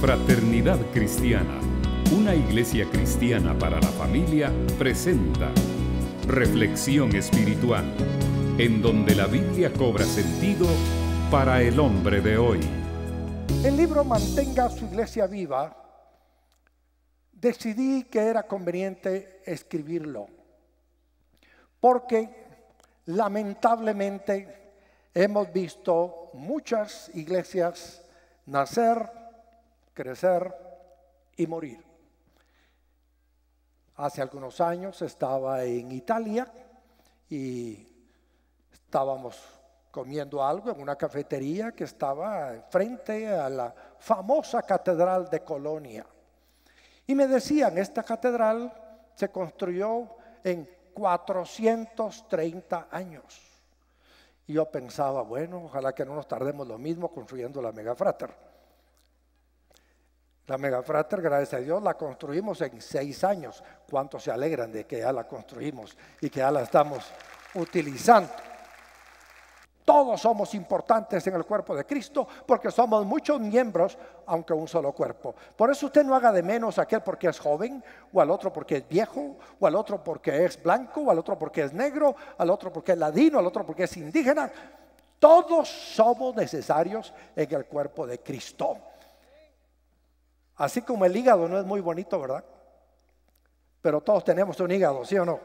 Fraternidad Cristiana, una iglesia cristiana para la familia, presenta Reflexión Espiritual, en donde la Biblia cobra sentido para el hombre de hoy. El libro Mantenga su iglesia viva, decidí que era conveniente escribirlo, porque lamentablemente hemos visto muchas iglesias nacer, crecer y morir. Hace algunos años estaba en Italia y estábamos comiendo algo en una cafetería que estaba frente a la famosa catedral de Colonia. Y me decían, esta catedral se construyó en 430 años. Y yo pensaba, bueno, ojalá que no nos tardemos lo mismo construyendo la megafrater. La megafrater, gracias a Dios, la construimos en seis años. ¿Cuántos se alegran de que ya la construimos y que ya la estamos utilizando? Todos somos importantes en el cuerpo de Cristo porque somos muchos miembros, aunque un solo cuerpo. Por eso usted no haga de menos a aquel porque es joven, o al otro porque es viejo, o al otro porque es blanco, o al otro porque es negro, al otro porque es ladino, al otro porque es indígena. Todos somos necesarios en el cuerpo de Cristo. Así como el hígado no es muy bonito, ¿verdad? Pero todos tenemos un hígado, ¿sí o no?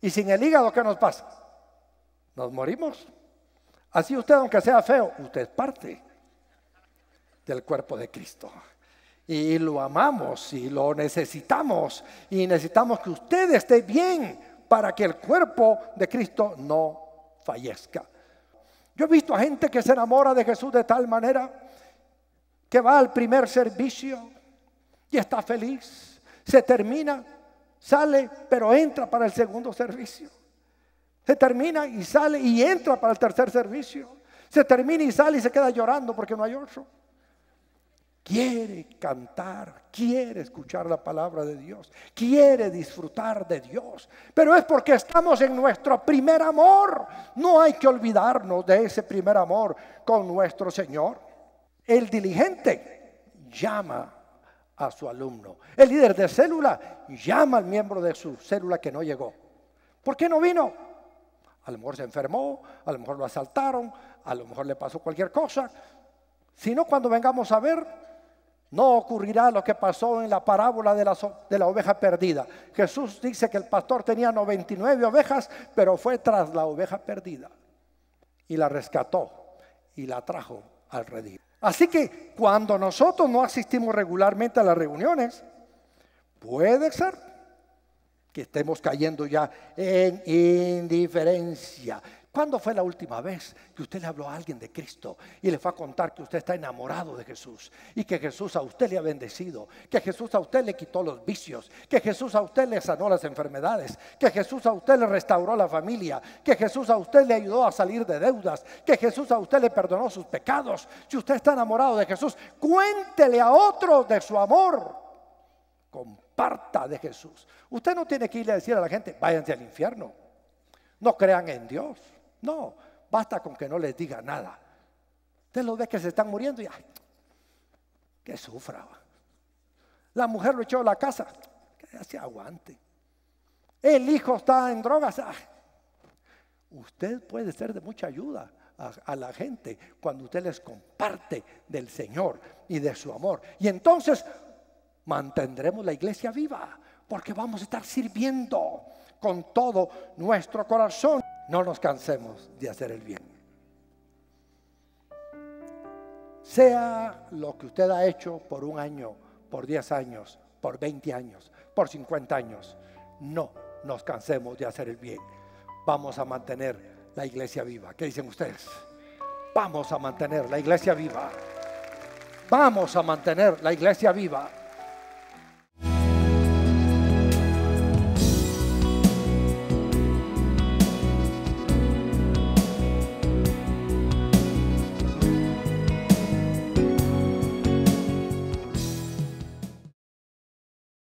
Y sin el hígado, ¿qué nos pasa? Nos morimos. Así usted, aunque sea feo, usted es parte del cuerpo de Cristo. Y lo amamos y lo necesitamos. Y necesitamos que usted esté bien para que el cuerpo de Cristo no fallezca. Yo he visto a gente que se enamora de Jesús de tal manera que va al primer servicio y está feliz, se termina, sale, pero entra para el segundo servicio. Se termina y sale y entra para el tercer servicio. Se termina y sale y se queda llorando porque no hay otro. Quiere cantar, quiere escuchar la palabra de Dios, quiere disfrutar de Dios. Pero es porque estamos en nuestro primer amor. No hay que olvidarnos de ese primer amor con nuestro Señor. El diligente llama a su alumno. El líder de célula llama al miembro de su célula que no llegó. ¿Por qué no vino? A lo mejor se enfermó, a lo mejor lo asaltaron, a lo mejor le pasó cualquier cosa. Si no, cuando vengamos a ver, no ocurrirá lo que pasó en la parábola de la, de la, oveja perdida. Jesús dice que el pastor tenía 99 ovejas, pero fue tras la oveja perdida. Y la rescató y la trajo Así que cuando nosotros no asistimos regularmente a las reuniones, puede ser que estemos cayendo ya en indiferencia, ¿Cuándo fue la última vez que usted le habló a alguien de Cristo y le fue a contar que usted está enamorado de Jesús y que Jesús a usted le ha bendecido, que Jesús a usted le quitó los vicios, que Jesús a usted le sanó las enfermedades, que Jesús a usted le restauró la familia, que Jesús a usted le ayudó a salir de deudas, que Jesús a usted le perdonó sus pecados? Si usted está enamorado de Jesús, cuéntele a otro de su amor. Comparta de Jesús. Usted no tiene que irle a decir a la gente, váyanse al infierno. No crean en Dios. No, basta con que no les diga nada. Usted lo ve que se están muriendo y que sufra. La mujer lo echó a la casa, que se aguante. El hijo está en drogas. Usted puede ser de mucha ayuda a, la gente cuando usted les comparte del Señor y de su amor. Y entonces mantendremos la iglesia viva porque vamos a estar sirviendo con todo nuestro corazón. No nos cansemos de hacer el bien. Sea lo que usted ha hecho por un año, por 10 años, por 20 años, por 50 años, no nos cansemos de hacer el bien. Vamos a mantener la iglesia viva. ¿Qué dicen ustedes? Vamos a mantener la iglesia viva. Vamos a mantener la iglesia viva.